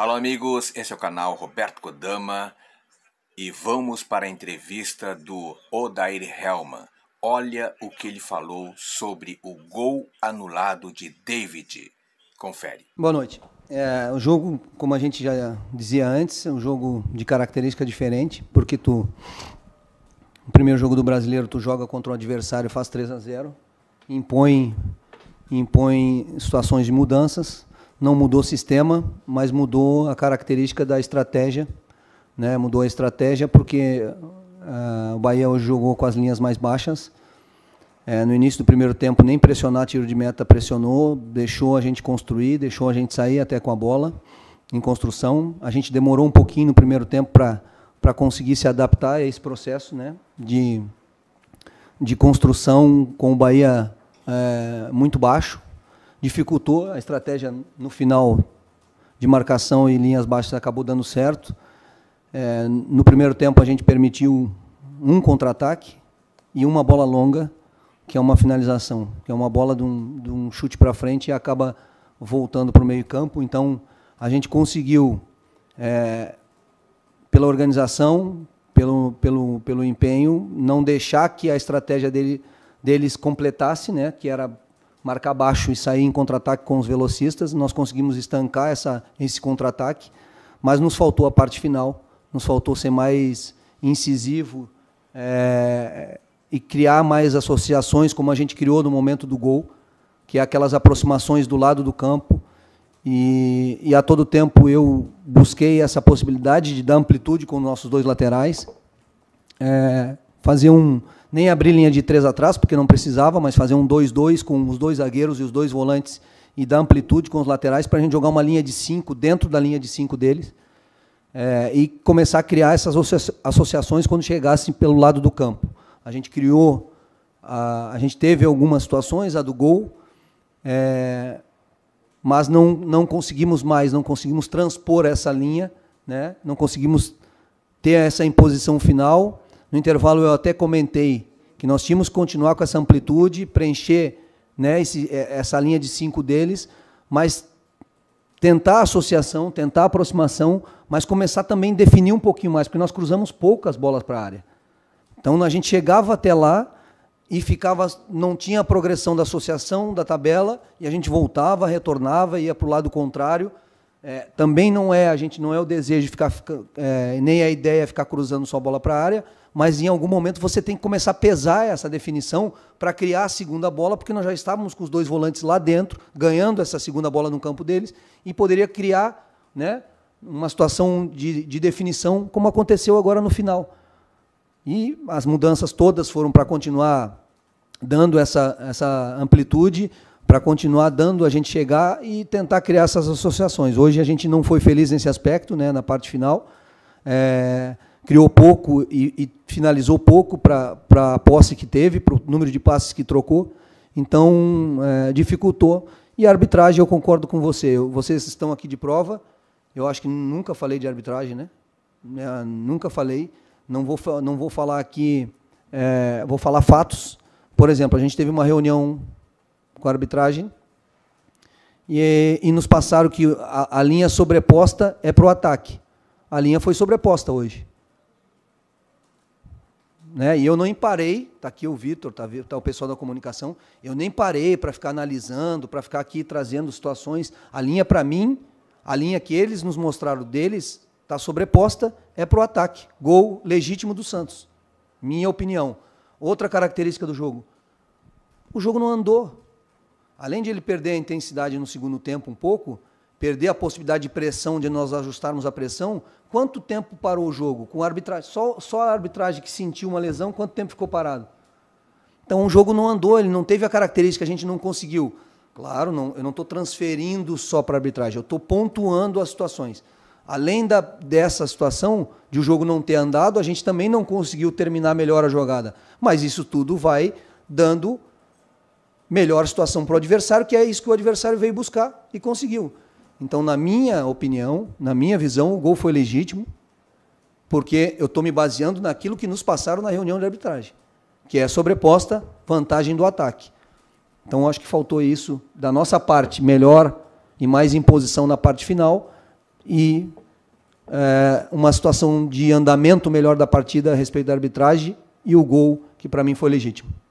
Alô, amigos, esse é o canal Roberto Kodama e vamos para a entrevista do Odair Hellman. Olha o que ele falou sobre o gol anulado de David. Confere. Boa noite. É, o jogo, como a gente já dizia antes, é um jogo de característica diferente, porque tu no primeiro jogo do brasileiro tu joga contra um adversário, faz 3 a 0, impõe impõe situações de mudanças não mudou o sistema, mas mudou a característica da estratégia, né? mudou a estratégia porque uh, o Bahia hoje jogou com as linhas mais baixas, é, no início do primeiro tempo nem pressionar tiro de meta pressionou, deixou a gente construir, deixou a gente sair até com a bola em construção. A gente demorou um pouquinho no primeiro tempo para conseguir se adaptar a esse processo né, de, de construção com o Bahia é, muito baixo, dificultou a estratégia no final de marcação e linhas baixas acabou dando certo. É, no primeiro tempo a gente permitiu um contra-ataque e uma bola longa, que é uma finalização, que é uma bola de um, de um chute para frente e acaba voltando para o meio campo. Então a gente conseguiu, é, pela organização, pelo, pelo, pelo empenho, não deixar que a estratégia dele, deles completasse, né, que era marcar baixo e sair em contra-ataque com os velocistas. Nós conseguimos estancar essa, esse contra-ataque, mas nos faltou a parte final, nos faltou ser mais incisivo é, e criar mais associações, como a gente criou no momento do gol, que é aquelas aproximações do lado do campo. E, e a todo tempo eu busquei essa possibilidade de dar amplitude com nossos dois laterais. É, fazer um. Nem abrir linha de três atrás, porque não precisava, mas fazer um 2-2 com os dois zagueiros e os dois volantes e dar amplitude com os laterais para a gente jogar uma linha de cinco dentro da linha de cinco deles é, e começar a criar essas associações quando chegassem pelo lado do campo. A gente criou, a, a gente teve algumas situações, a do gol, é, mas não, não conseguimos mais, não conseguimos transpor essa linha, né, não conseguimos ter essa imposição final no intervalo eu até comentei que nós tínhamos que continuar com essa amplitude, preencher né, esse, é, essa linha de cinco deles, mas tentar associação, tentar aproximação, mas começar também a definir um pouquinho mais, porque nós cruzamos poucas bolas para a área. Então a gente chegava até lá e ficava, não tinha a progressão da associação, da tabela, e a gente voltava, retornava, ia para o lado contrário. É, também não é, a gente não é o desejo de ficar, é, nem a ideia é ficar cruzando só bola para a área, mas em algum momento você tem que começar a pesar essa definição para criar a segunda bola, porque nós já estávamos com os dois volantes lá dentro, ganhando essa segunda bola no campo deles, e poderia criar né, uma situação de, de definição como aconteceu agora no final. E as mudanças todas foram para continuar dando essa, essa amplitude, para continuar dando, a gente chegar e tentar criar essas associações. Hoje a gente não foi feliz nesse aspecto, né, na parte final. É, criou pouco e, e finalizou pouco para a posse que teve, para o número de passes que trocou. Então, é, dificultou. E a arbitragem, eu concordo com você. Vocês estão aqui de prova. Eu acho que nunca falei de arbitragem, né? É, nunca falei. Não vou, não vou falar aqui, é, vou falar fatos. Por exemplo, a gente teve uma reunião com a arbitragem e, e nos passaram que a, a linha sobreposta é para o ataque. A linha foi sobreposta hoje. Né? E eu não parei, está aqui o Vitor, está tá o pessoal da comunicação, eu nem parei para ficar analisando, para ficar aqui trazendo situações. A linha para mim, a linha que eles nos mostraram deles, está sobreposta, é para o ataque. Gol legítimo do Santos. Minha opinião. Outra característica do jogo. O jogo não andou além de ele perder a intensidade no segundo tempo um pouco, perder a possibilidade de pressão, de nós ajustarmos a pressão, quanto tempo parou o jogo? Com arbitragem, só, só a arbitragem que sentiu uma lesão, quanto tempo ficou parado? Então o jogo não andou, ele não teve a característica, a gente não conseguiu. Claro, não, eu não estou transferindo só para a arbitragem, eu estou pontuando as situações. Além da, dessa situação de o jogo não ter andado, a gente também não conseguiu terminar melhor a jogada. Mas isso tudo vai dando melhor situação para o adversário, que é isso que o adversário veio buscar e conseguiu. Então, na minha opinião, na minha visão, o gol foi legítimo, porque eu estou me baseando naquilo que nos passaram na reunião de arbitragem, que é sobreposta vantagem do ataque. Então, acho que faltou isso da nossa parte, melhor e mais imposição na parte final e é, uma situação de andamento melhor da partida a respeito da arbitragem e o gol, que para mim foi legítimo.